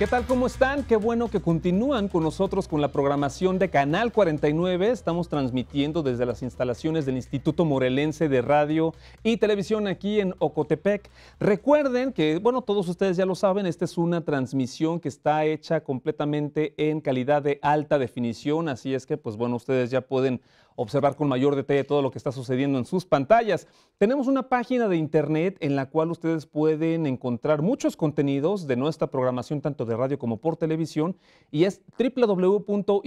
¿Qué tal? ¿Cómo están? Qué bueno que continúan con nosotros con la programación de Canal 49. Estamos transmitiendo desde las instalaciones del Instituto Morelense de Radio y Televisión aquí en Ocotepec. Recuerden que, bueno, todos ustedes ya lo saben, esta es una transmisión que está hecha completamente en calidad de alta definición, así es que, pues bueno, ustedes ya pueden observar con mayor detalle todo lo que está sucediendo en sus pantallas. Tenemos una página de internet en la cual ustedes pueden encontrar muchos contenidos de nuestra programación, tanto de radio como por televisión, y es www.imryt.org.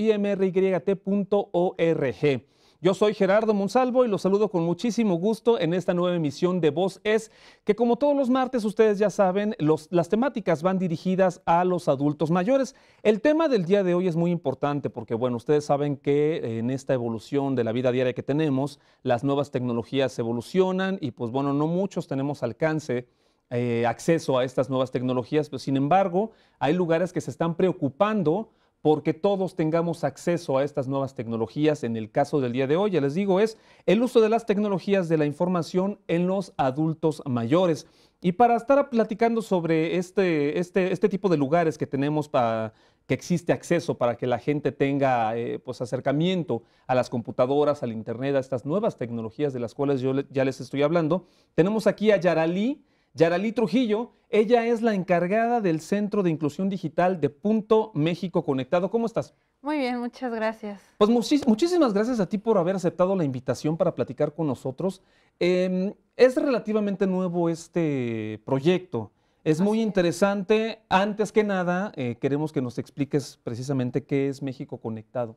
Yo soy Gerardo Monsalvo y los saludo con muchísimo gusto en esta nueva emisión de Voz Es, que como todos los martes ustedes ya saben, las temáticas van dirigidas a los adultos mayores. El tema del día de hoy es muy importante porque, bueno, ustedes saben que en esta evolución de la vida diaria que tenemos, las nuevas tecnologías evolucionan y pues bueno, no muchos tenemos alcance. Eh, acceso a estas nuevas tecnologías, pero sin embargo hay lugares que se están preocupando porque todos tengamos acceso a estas nuevas tecnologías. En el caso del día de hoy, ya les digo, es el uso de las tecnologías de la información en los adultos mayores. Y para estar platicando sobre este, este, este tipo de lugares que tenemos para que existe acceso para que la gente tenga eh, pues, acercamiento a las computadoras, al internet, a estas nuevas tecnologías de las cuales yo ya les estoy hablando. Tenemos aquí a Yaralí, Yaralí Trujillo, ella es la encargada del Centro de Inclusión Digital de Punto México Conectado. ¿Cómo estás? Muy bien, muchas gracias. Pues muchísimas gracias a ti por haber aceptado la invitación para platicar con nosotros. Em, es relativamente nuevo este proyecto. Es muy interesante. Antes que nada, eh, queremos que nos expliques precisamente qué es México Conectado.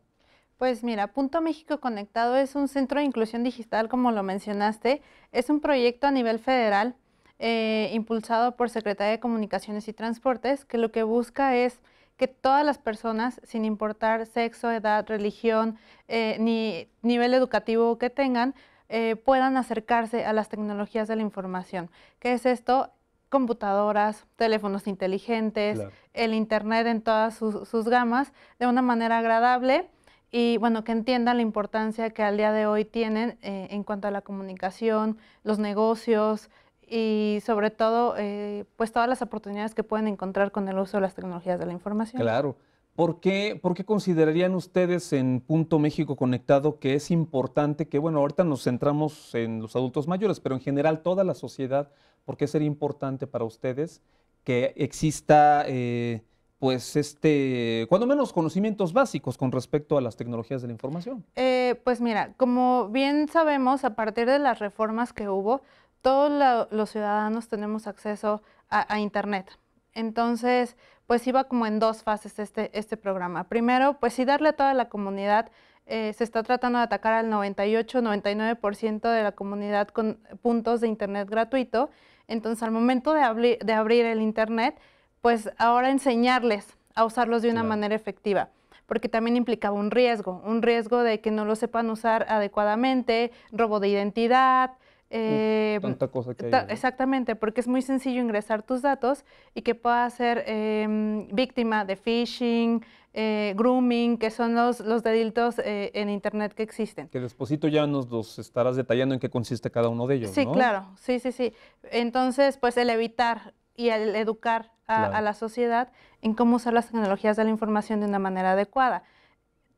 Pues mira, Punto México Conectado es un centro de inclusión digital, como lo mencionaste. Es un proyecto a nivel federal eh, impulsado por Secretaría de Comunicaciones y Transportes, que lo que busca es que todas las personas, sin importar sexo, edad, religión, eh, ni nivel educativo que tengan, eh, puedan acercarse a las tecnologías de la información. ¿Qué es esto? computadoras, teléfonos inteligentes, el Internet en todas sus, gamas, de una manera agradable y bueno, que entiendan la importancia que al día de hoy tienen en cuanto a la comunicación, los negocios, y sobre todo, eh, pues todas las oportunidades que pueden encontrar con el uso de las tecnologías de la información. Claro. ¿Por qué, considerarían ustedes en Punto México Conectado que es importante que, bueno, ahorita nos centramos en los adultos mayores, pero en general toda la sociedad, ¿por qué sería importante para ustedes que exista, eh, pues, este, cuando menos conocimientos básicos con respecto a las tecnologías de la información? Eh, pues mira, como bien sabemos, a partir de las reformas que hubo, todos los ciudadanos tenemos acceso a, Internet. Entonces, pues iba como en dos fases este, este programa. Primero, pues si darle a toda la comunidad, eh, se está tratando de atacar al 98, 99% de la comunidad con puntos de Internet gratuito. Entonces, al momento de, abrir el Internet, pues ahora enseñarles a usarlos de una manera efectiva porque también implicaba un riesgo, un riesgo de que no lo sepan usar adecuadamente, robo de identidad, eh, cosa que Exactamente, porque es muy sencillo ingresar tus datos y que puedas ser em, víctima de phishing, eh, grooming, que son los, los delitos eh, en Internet que existen. Que después ya nos los estarás detallando en qué consiste cada uno de ellos. Sí, claro, sí, sí, sí. Entonces, pues el evitar y el educar a la sociedad en cómo usar las tecnologías de la información de una manera adecuada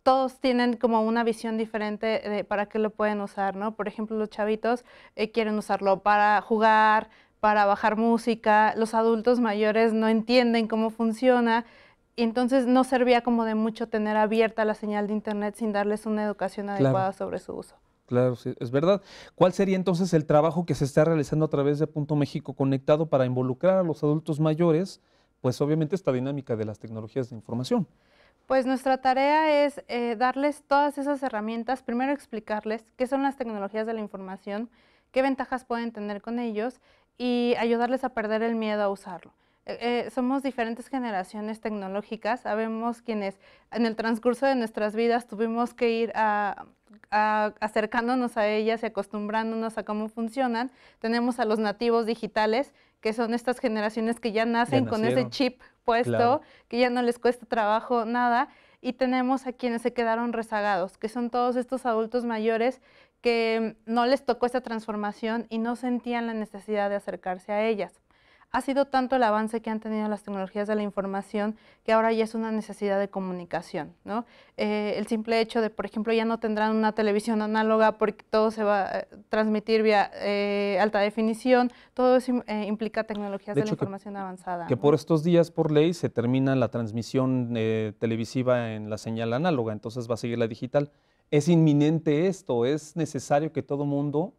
todos tienen como una visión diferente de para qué lo pueden usar, ¿no? Por ejemplo, los chavitos eh, quieren usarlo para jugar, para bajar música, los adultos mayores no entienden cómo funciona, y entonces no servía como de mucho tener abierta la señal de Internet sin darles una educación adecuada sobre su uso. Claro, sí, es verdad. ¿Cuál sería entonces el trabajo que se está realizando a través de Punto México Conectado para involucrar a los adultos mayores, pues obviamente esta dinámica de las tecnologías de información? Pues nuestra tarea es eh, darles todas esas herramientas, primero explicarles qué son las tecnologías de la información, qué ventajas pueden tener con ellos y ayudarles a perder el miedo a usarlo. Eh, eh, somos diferentes generaciones tecnológicas, sabemos quienes en el transcurso de nuestras vidas tuvimos que ir a, acercándonos a ellas y acostumbrándonos a cómo funcionan. Tenemos a los nativos digitales, que son estas generaciones que ya nacen con ese chip puesto, que ya no les cuesta trabajo nada. Y tenemos a quienes se quedaron rezagados, que son todos estos adultos mayores que no les tocó esa transformación y no sentían la necesidad de acercarse a ellas ha sido tanto el avance que han tenido las tecnologías de la información que ahora ya es una necesidad de comunicación. ¿no? Eh, el simple hecho de, por ejemplo, ya no tendrán una televisión análoga porque todo se va a eh, transmitir vía eh, alta definición, todo eso implica tecnologías de, la información avanzada. Que por estos días, por ley, se termina la transmisión televisiva en la señal análoga, entonces va a seguir la digital. Es inminente esto, es necesario que todo mundo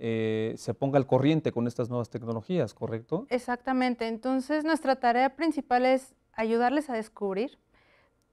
eh, se ponga al corriente con estas nuevas tecnologías, ¿correcto? Exactamente. Entonces, nuestra tarea principal es ayudarles a descubrir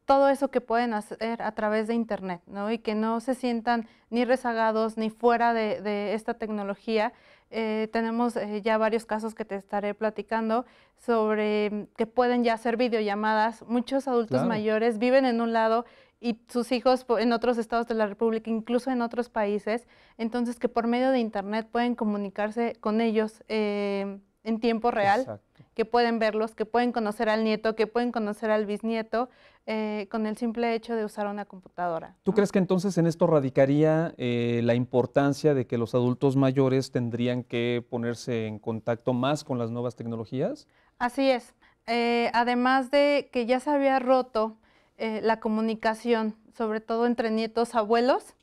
todo eso que pueden hacer a través de Internet, ¿no? Y que no se sientan ni rezagados ni fuera de, esta tecnología. Eh, tenemos eh, ya varios casos que te estaré platicando sobre que pueden ya hacer videollamadas. Muchos adultos mayores viven en un lado y sus hijos en otros estados de la República, incluso en otros países, entonces que por medio de Internet pueden comunicarse con ellos eh, en tiempo real, que pueden verlos, que pueden conocer al nieto, que pueden conocer al bisnieto, eh, con el simple hecho de usar una computadora. ¿Tú crees que entonces en esto radicaría eh, la importancia de que los adultos mayores tendrían que ponerse en contacto más con las nuevas tecnologías? Así es. además de que ya se había roto eh, la comunicación, sobre todo entre nietos, abuelos.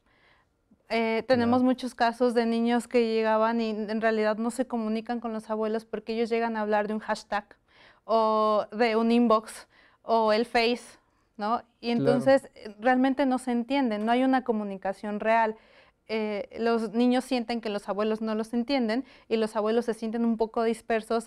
Eh, tenemos muchos casos de niños que llegaban y en realidad no se comunican con los abuelos porque ellos llegan a hablar de un hashtag o de un inbox o el face, ¿no? Y entonces eh, realmente no se entienden, no hay una comunicación real. Eh, los niños sienten que los abuelos no los entienden y los abuelos se sienten un poco dispersos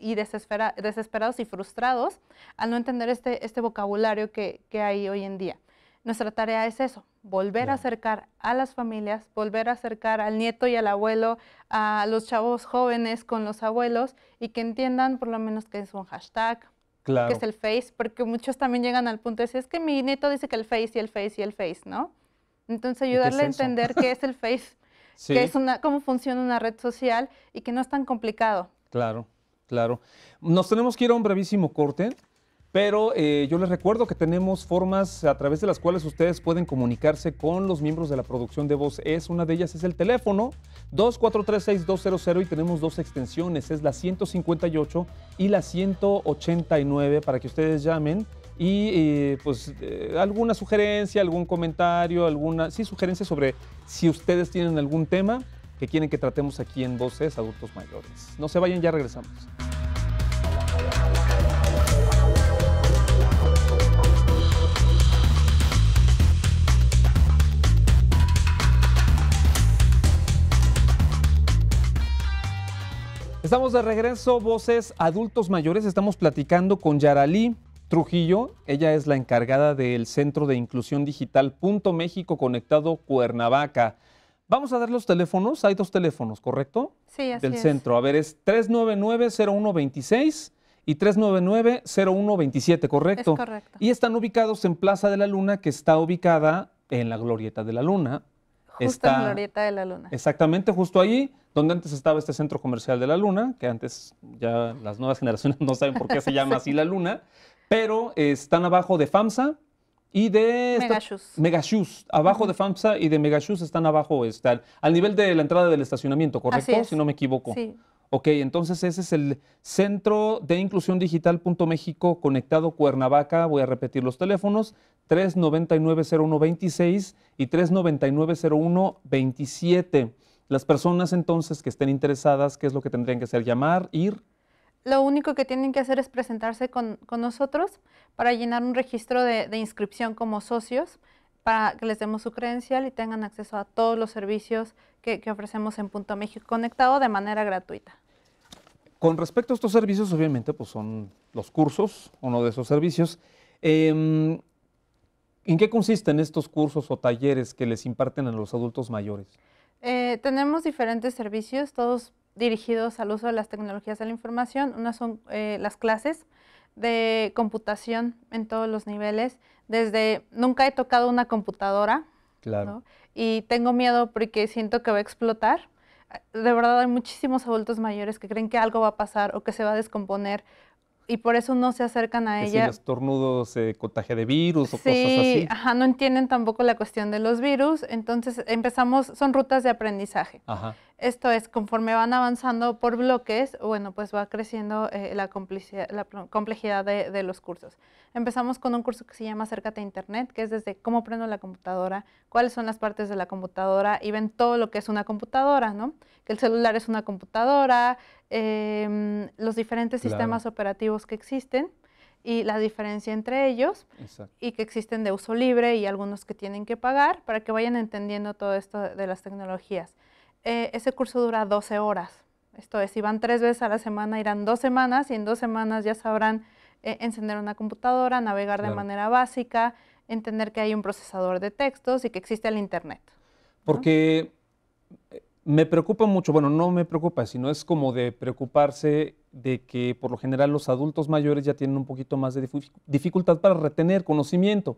y desesperados y frustrados al no entender este, este vocabulario que, hay hoy en día. Nuestra tarea es eso, volver a acercar a las familias, volver a acercar al nieto y al abuelo, a los chavos jóvenes con los abuelos y que entiendan por lo menos que es un hashtag, que es el Face, porque muchos también llegan al punto de decir, es que mi nieto dice que el Face y el Face y el Face, ¿no? Entonces ayudarle a entender qué es el Face, es una, cómo funciona una red social y que no es tan complicado. Claro, claro. Nos tenemos que ir a un brevísimo corte. Pero eh, yo les recuerdo que tenemos formas a través de las cuales ustedes pueden comunicarse con los miembros de la producción de voz. Es una de ellas es el teléfono 2436200 y tenemos dos extensiones, es la 158 y la 189 para que ustedes llamen y eh, pues eh, alguna sugerencia, algún comentario, alguna, sí, sugerencia sobre si ustedes tienen algún tema que quieren que tratemos aquí en Voces Adultos Mayores. No se vayan, ya regresamos. Estamos de regreso, voces adultos mayores. Estamos platicando con Yaralí Trujillo, ella es la encargada del Centro de Inclusión Digital Punto México Conectado Cuernavaca. Vamos a dar los teléfonos, hay dos teléfonos, ¿correcto? Sí, así Del centro, a ver, es 399-0126 y 399-0127, ¿correcto? Es correcto. Y están ubicados en Plaza de la Luna, que está ubicada en la Glorieta de la Luna. Justo está, la Glorieta de la Luna. Exactamente, justo ahí, donde antes estaba este centro comercial de la Luna, que antes ya las nuevas generaciones no saben por qué se llama así la Luna, pero están abajo de FAMSA y de... Megashus. Abajo de FAMSA y de Megashus están abajo, está, al nivel de la entrada del estacionamiento, ¿correcto? Si no me equivoco. Sí. Ok, entonces ese es el Centro de Inclusión Digital Punto México conectado Cuernavaca. Voy a repetir los teléfonos: 399-0126 y 399-0127. Las personas entonces que estén interesadas, ¿qué es lo que tendrían que hacer? Llamar, ir. Lo único que tienen que hacer es presentarse con, nosotros para llenar un registro de, inscripción como socios para que les demos su credencial y tengan acceso a todos los servicios que, ofrecemos en Punto México Conectado de manera gratuita. Con respecto a estos servicios, obviamente, pues son los cursos, uno de esos servicios. Em, ¿En qué consisten estos cursos o talleres que les imparten a los adultos mayores? Eh, tenemos diferentes servicios, todos dirigidos al uso de las tecnologías de la información. Una son eh, las clases de computación en todos los niveles. Desde nunca he tocado una computadora. Claro. Y tengo miedo porque siento que va a explotar. De verdad hay muchísimos adultos mayores que creen que algo va a pasar o que se va a descomponer y por eso no se acercan a ella. Si estornudo de virus o cosas así. Ajá, no entienden tampoco la cuestión de los virus. Entonces empezamos, son rutas de aprendizaje. Ajá. Esto es, conforme van avanzando por bloques, bueno, pues va creciendo eh, la, complejidad de, los cursos. Empezamos con un curso que se llama Acércate a Internet, que es desde cómo prendo la computadora, cuáles son las partes de la computadora y ven todo lo que es una computadora, ¿no? Que el celular es una computadora, em, los diferentes sistemas operativos que existen y la diferencia entre ellos y que existen de uso libre y algunos que tienen que pagar para que vayan entendiendo todo esto de las tecnologías. Eh, ese curso dura 12 horas. Esto es, si van tres veces a la semana, irán dos semanas y en dos semanas ya sabrán eh, encender una computadora, navegar de manera básica, entender que hay un procesador de textos y que existe el Internet. Porque eh, me preocupa mucho, bueno, no me preocupa, sino es como de preocuparse de que por lo general los adultos mayores ya tienen un poquito más de dificultad para retener conocimiento,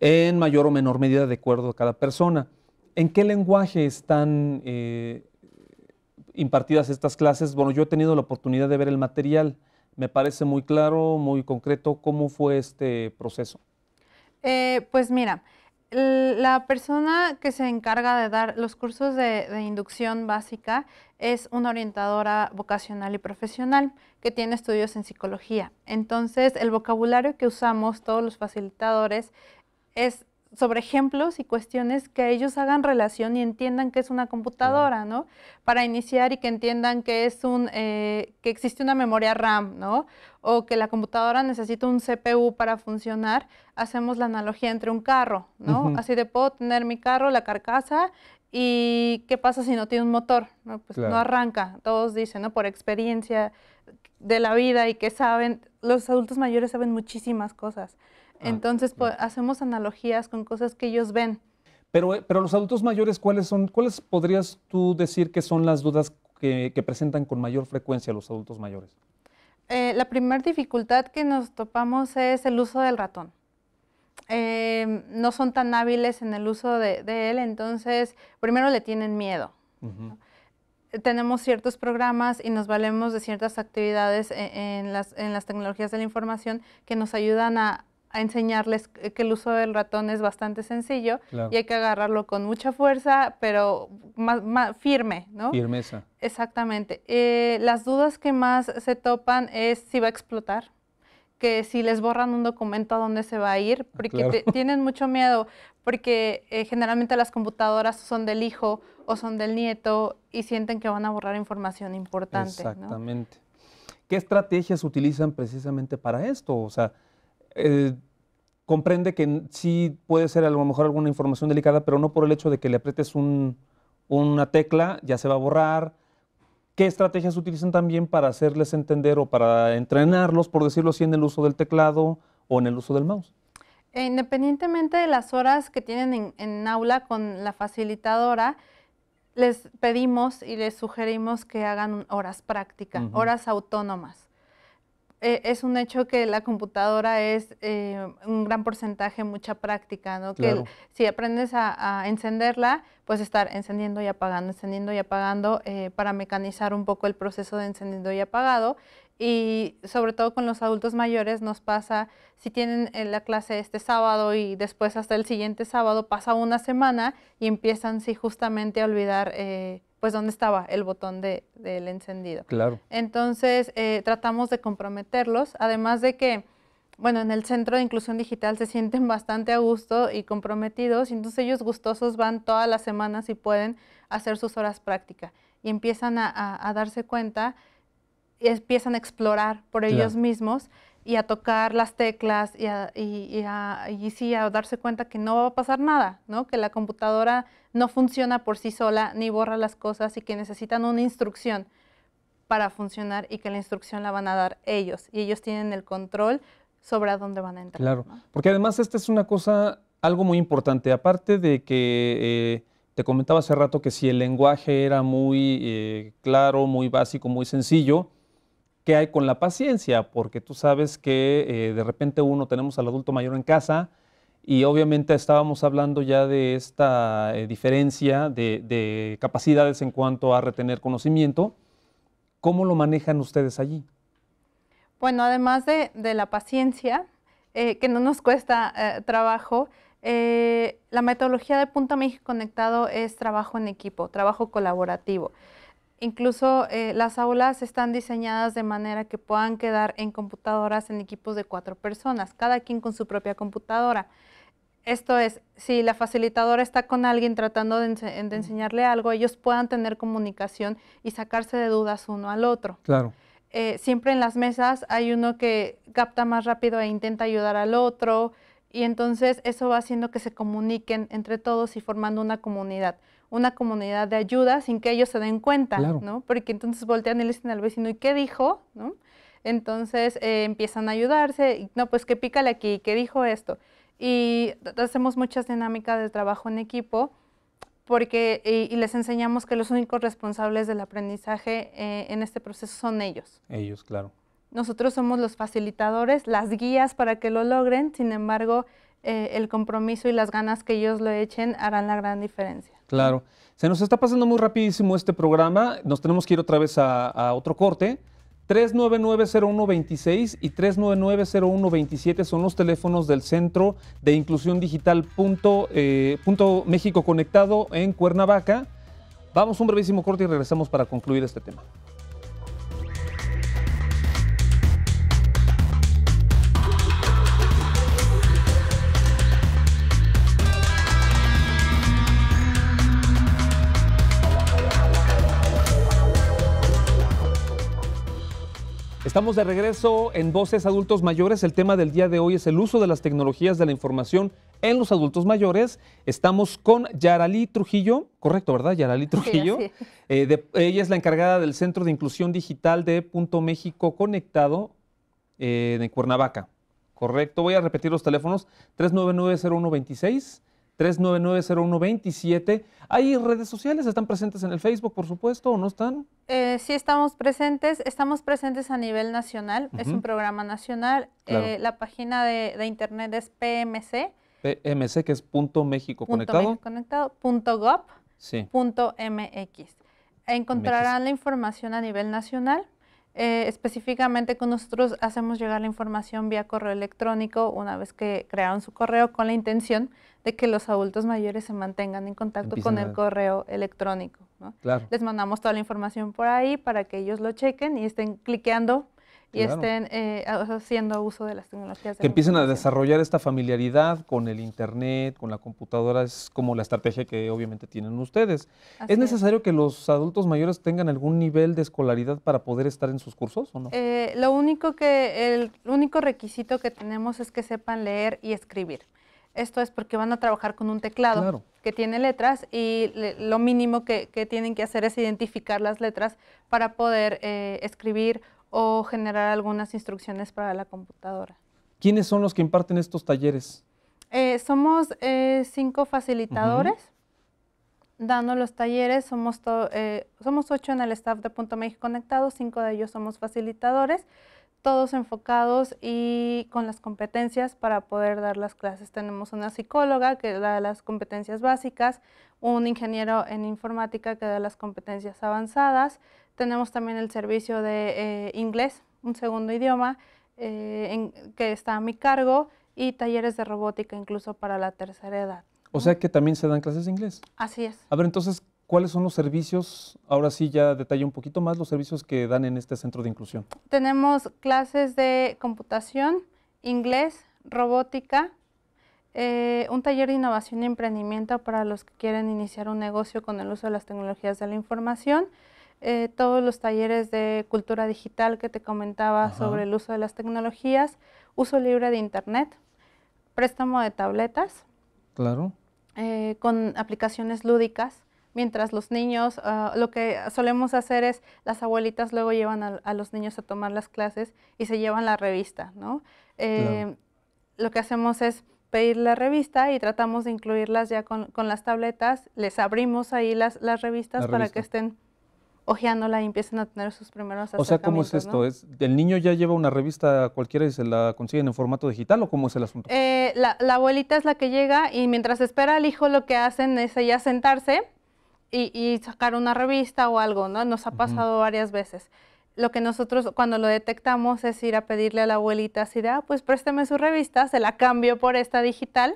en mayor o menor medida de acuerdo a cada persona. ¿En qué lenguaje están eh, impartidas estas clases? Bueno, yo he tenido la oportunidad de ver el material. Me parece muy claro, muy concreto. ¿Cómo fue este proceso? Eh, pues mira, la persona que se encarga de dar los cursos de, inducción básica es una orientadora vocacional y profesional que tiene estudios en psicología. Entonces, el vocabulario que usamos todos los facilitadores es sobre ejemplos y cuestiones que ellos hagan relación y entiendan que es una computadora, ¿no? Para iniciar y que entiendan que es un eh, que existe una memoria RAM, ¿no? O que la computadora necesita un CPU para funcionar. Hacemos la analogía entre un carro, ¿no? Así de puedo tener mi carro, la carcasa y qué pasa si no tiene un motor, ¿no? Pues no arranca. Todos dicen, ¿no? Por experiencia de la vida y que saben, los adultos mayores saben muchísimas cosas. Ah, entonces hacemos analogías con cosas que ellos ven. Pero, eh, pero los adultos mayores, ¿cuáles son? ¿Cuáles podrías tú decir que son las dudas que, presentan con mayor frecuencia los adultos mayores? Eh, la primera dificultad que nos topamos es el uso del ratón. Em, no son tan hábiles en el uso de, él, entonces primero le tienen miedo. Tenemos ciertos programas y nos valemos de ciertas actividades e, en, las, tecnologías de la información que nos ayudan a, a enseñarles que el uso del ratón es bastante sencillo y hay que agarrarlo con mucha fuerza, pero más, más firme, ¿no? Firmeza. Exactamente. Eh, las dudas que más se topan es si va a explotar, que si les borran un documento a dónde se va a ir, ah, porque tienen mucho miedo, porque eh, generalmente las computadoras son del hijo o son del nieto y sienten que van a borrar información importante. Exactamente. ¿Qué estrategias utilizan precisamente para esto? O sea, eh, comprende que sí puede ser a lo mejor alguna información delicada, pero no por el hecho de que le aprietes una tecla, ya se va a borrar. ¿Qué estrategias utilizan también para hacerles entender o para entrenarlos, por decirlo así, en el uso del teclado o en el uso del mouse? Eh, independientemente de las horas que tienen en, aula con la facilitadora, les pedimos y les sugerimos que hagan horas prácticas, horas autónomas. Eh, es un hecho que la computadora es eh, un gran porcentaje, mucha práctica, ¿no? Que si aprendes a, encenderla, pues estar encendiendo y apagando, encendiendo y apagando eh, para mecanizar un poco el proceso de encendido y apagado. Y sobre todo con los adultos mayores nos pasa, si tienen la clase este sábado y después hasta el siguiente sábado, pasa una semana y empiezan, justamente a olvidar pues dónde estaba el botón del encendido. Claro. Entonces eh, tratamos de comprometerlos, además de que, bueno, en el Centro de Inclusión Digital se sienten bastante a gusto y comprometidos, y entonces ellos gustosos van todas las semanas y pueden hacer sus horas práctica y empiezan a, darse cuenta y empiezan a explorar por ellos mismos y a tocar las teclas y, a, a, sí a darse cuenta que no va a pasar nada, ¿no? que la computadora no funciona por sí sola ni borra las cosas y que necesitan una instrucción para funcionar y que la instrucción la van a dar ellos y ellos tienen el control sobre a dónde van a entrar. Claro, porque además esta es una cosa, algo muy importante, aparte de que... Eh, te comentaba hace rato que si el lenguaje era muy eh, claro, muy básico, muy sencillo, qué hay con la paciencia, porque tú sabes que eh, de repente uno tenemos al adulto mayor en casa y obviamente estábamos hablando ya de esta eh, diferencia de, capacidades en cuanto a retener conocimiento. ¿Cómo lo manejan ustedes allí? Bueno, además de, la paciencia, eh, que no nos cuesta trabajo, la metodología de Punto México Conectado es trabajo en equipo, trabajo colaborativo. Incluso eh, las aulas están diseñadas de manera que puedan quedar en computadoras en equipos de cuatro personas, cada quien con su propia computadora. Esto es, si la facilitadora está con alguien tratando de, enseñarle algo, ellos puedan tener comunicación y sacarse de dudas uno al otro. Claro. Eh, siempre en las mesas hay uno que capta más rápido e intenta ayudar al otro, y entonces eso va haciendo que se comuniquen entre todos y formando una comunidad una comunidad de ayuda sin que ellos se den cuenta, ¿no? Porque entonces voltean y le dicen al vecino, ¿y qué dijo? ¿no? Entonces eh, empiezan a ayudarse, y, no, pues que pícale aquí, ¿qué dijo esto. Y hacemos muchas dinámicas de trabajo en equipo porque, y, les enseñamos que los únicos responsables del aprendizaje eh, en este proceso son ellos. Ellos, claro. Nosotros somos los facilitadores, las guías para que lo logren, sin embargo, eh, el compromiso y las ganas que ellos lo echen harán la gran diferencia. Claro. Se nos está pasando muy rapidísimo este programa. Nos tenemos que ir otra vez a, otro corte. 3990126 y 3990127 son los teléfonos del Centro de Inclusión Digital punto eh, México Conectado en Cuernavaca. Vamos un brevísimo corte y regresamos para concluir este tema. Estamos de regreso en Voces Adultos Mayores. El tema del día de hoy es el uso de las tecnologías de la información en los adultos mayores. Estamos con Yaralí Trujillo, correcto, ¿verdad? Yaralí Trujillo. Eh, ella es la encargada del Centro de Inclusión Digital de Punto México Conectado eh, en de Cuernavaca. Correcto, voy a repetir los teléfonos 399-0126. 399-0127. ¿Hay redes sociales? ¿Están presentes en el Facebook, por supuesto, o no están? Eh, sí, estamos presentes. Estamos presentes a nivel nacional. Es un programa nacional. Eh, la página de, internet es PMC. PMC, que es punto México conectado punto punto MX. Encontrarán la información a nivel nacional. Eh, específicamente con nosotros hacemos llegar la información vía correo electrónico una vez que crearon su correo con la intención de que los adultos mayores se mantengan en contacto con el correo electrónico. Les mandamos toda la información por ahí para que ellos lo chequen y estén cliqueando y estén eh, haciendo uso de las tecnologías. que empiecen a desarrollar esta familiaridad con el Internet, con la computadora, es como la estrategia que obviamente tienen ustedes. ¿Es necesario que los adultos mayores tengan algún nivel de escolaridad para poder estar en sus cursos o no? Eh, lo único que, el único requisito que tenemos es que sepan leer y escribir. Esto es porque van a trabajar con un teclado que tiene letras y lo mínimo que, tienen que hacer es identificar las letras para poder eh, escribir o generar algunas instrucciones para la computadora. ¿Quiénes son los que imparten estos talleres? Eh, somos eh, cinco facilitadores. dando los talleres. Somos, somos ocho en el staff de Punto México Conectado, cinco de ellos somos facilitadores todos enfocados y con las competencias para poder dar las clases. Tenemos una psicóloga que da las competencias básicas, un ingeniero en informática que da las competencias avanzadas, tenemos también el servicio de eh, inglés, un segundo idioma eh, que está a mi cargo y talleres de robótica incluso para la tercera edad. O sea que también se dan clases de inglés. Así es. A ver, entonces, ¿Cuáles son los servicios? Ahora sí, ya detalle un poquito más los servicios que dan en este centro de inclusión. Tenemos clases de computación, inglés, robótica, eh, un taller de innovación y emprendimiento para los que quieren iniciar un negocio con el uso de las tecnologías de la información, eh, todos los talleres de cultura digital que te comentaba sobre el uso de las tecnologías, uso libre de Internet, préstamo de tabletas, claro. Eh, con aplicaciones lúdicas, mientras los niños, ah, lo que solemos hacer es, las abuelitas luego llevan a, los niños a tomar las clases y se llevan la revista, ¿no? Eh, lo que hacemos es pedir la revista y tratamos de incluirlas ya con, con las tabletas, les abrimos ahí las, las revistas para que estén ojeándola y empiecen a tener sus primeros acercamientos. O sea, ¿cómo es esto? ¿El niño ya lleva una revista cualquiera y se la consiguen en formato digital o cómo es el asunto? Eh, la, la, abuelita es la que llega y mientras espera al hijo lo que hacen es ella sentarse y, sacar una revista o algo, ¿no? Nos ha pasado varias veces. Lo que nosotros cuando lo detectamos es ir a pedirle a la abuelita así de, ah, pues présteme su revista, se la cambio por esta digital.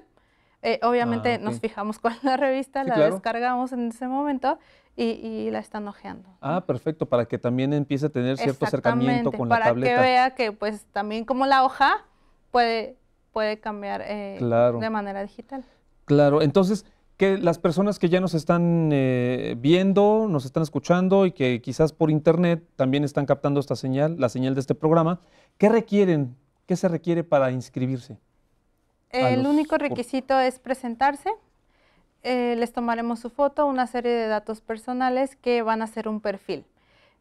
Eh, obviamente ah, nos fijamos con la revista, la descargamos en ese momento y, la están ojeando. Ah, perfecto, para que también empiece a tener cierto acercamiento con la tableta. Para que vea que pues también como la hoja puede, puede cambiar eh, de manera digital. Claro, entonces que las personas que ya nos están eh, viendo, nos están escuchando y que quizás por internet también están captando esta señal, la señal de este programa, ¿qué requieren? ¿Qué se requiere para inscribirse? El único requisito es presentarse. Eh, les tomaremos su foto, una serie de datos personales que van a ser un perfil.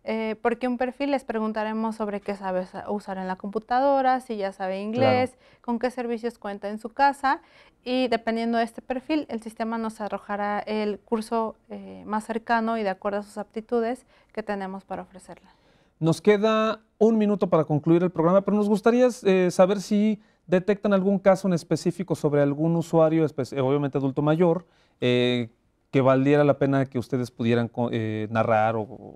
Eh, porque un perfil les preguntaremos sobre qué sabe usar en la computadora, si ya sabe inglés, con qué servicios cuenta en su casa y dependiendo de este perfil, el sistema nos arrojará el curso eh, más cercano y de acuerdo a sus aptitudes que tenemos para ofrecerla. Nos queda un minuto para concluir el programa, pero nos gustaría eh, saber si detectan algún caso en específico sobre algún usuario, obviamente adulto mayor, que valiera la pena que ustedes pudieran narrar o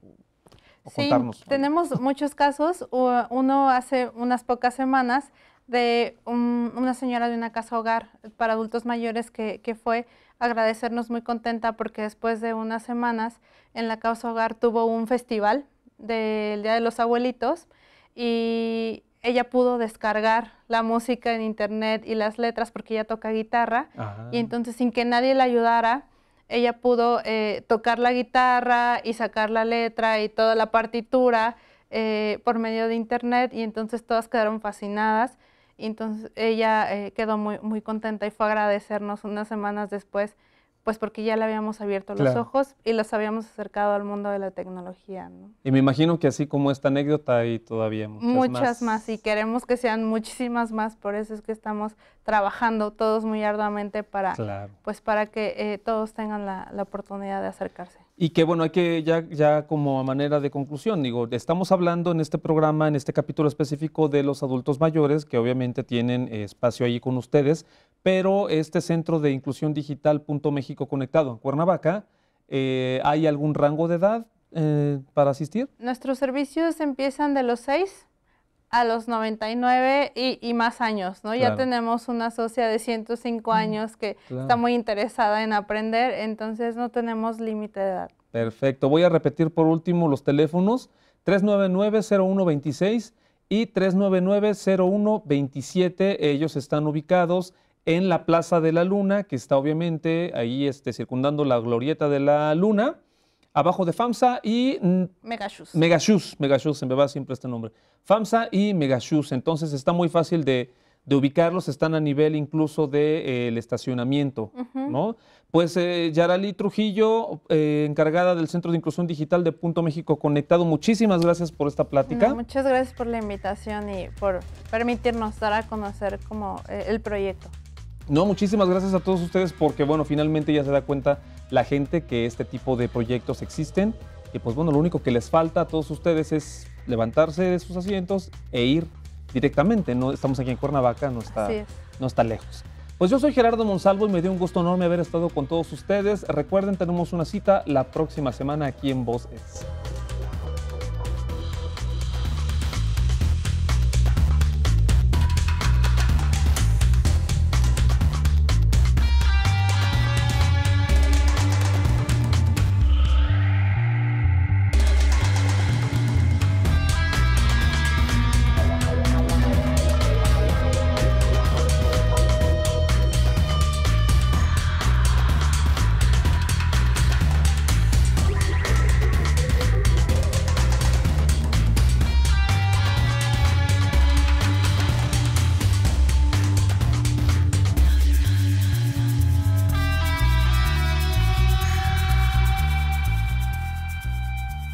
sí, Tenemos muchos casos. Uno hace unas pocas semanas de una señora de una casa hogar para adultos mayores que, que, fue agradecernos muy contenta porque después de unas semanas en la casa hogar tuvo un festival del Día de los Abuelitos y ella pudo descargar la música en internet y las letras porque ella toca guitarra ah. y entonces sin que nadie la ayudara ella pudo eh, tocar la guitarra y sacar la letra y toda la partitura eh, por medio de internet y entonces todas quedaron fascinadas. entonces ella eh, quedó muy, muy contenta y fue a agradecernos unas semanas después pues porque ya le habíamos abierto los ojos y los habíamos acercado al mundo de la tecnología. ¿no? Y me imagino que así como esta anécdota hay todavía muchas, muchas más. y queremos que sean muchísimas más, por eso es que estamos trabajando todos muy arduamente para, pues para que eh, todos tengan la oportunidad de acercarse. Y que bueno, hay que ya, ya como a manera de conclusión, digo, estamos hablando en este programa, en este capítulo específico de los adultos mayores, que obviamente tienen espacio ahí con ustedes, pero este centro de inclusión digital Punto México Conectado en Cuernavaca, eh, ¿hay algún rango de edad eh, para asistir? Nuestros servicios empiezan de los seis a los 99 y, y más años, ¿no? Ya tenemos una socia de 105 mm, años que está muy interesada en aprender, entonces no tenemos límite de edad. Perfecto. Voy a repetir por último los teléfonos 399-0126 y 399-0127. Ellos están ubicados en la Plaza de la Luna, que está obviamente ahí este, circundando la glorieta de la Luna abajo de FAMSA y... Mm, Megashus. Megashus, Megashus, se me va siempre este nombre. FAMSA y Megashus, entonces está muy fácil de, de ubicarlos, están a nivel incluso del de, eh, estacionamiento, ¿no? Pues eh, Yarali Trujillo, eh, encargada del Centro de Inclusión Digital de Punto México Conectado, muchísimas gracias por esta plática. muchas gracias por la invitación y por permitirnos dar a conocer como el proyecto. No, muchísimas gracias a todos ustedes porque, bueno, finalmente ya se da cuenta la gente que este tipo de proyectos existen. Y pues, bueno, lo único que les falta a todos ustedes es levantarse de sus asientos e ir directamente. No, estamos aquí en Cuernavaca, no está, no está lejos. Pues yo soy Gerardo Monsalvo y me dio un gusto enorme haber estado con todos ustedes. Recuerden, tenemos una cita la próxima semana aquí en Voz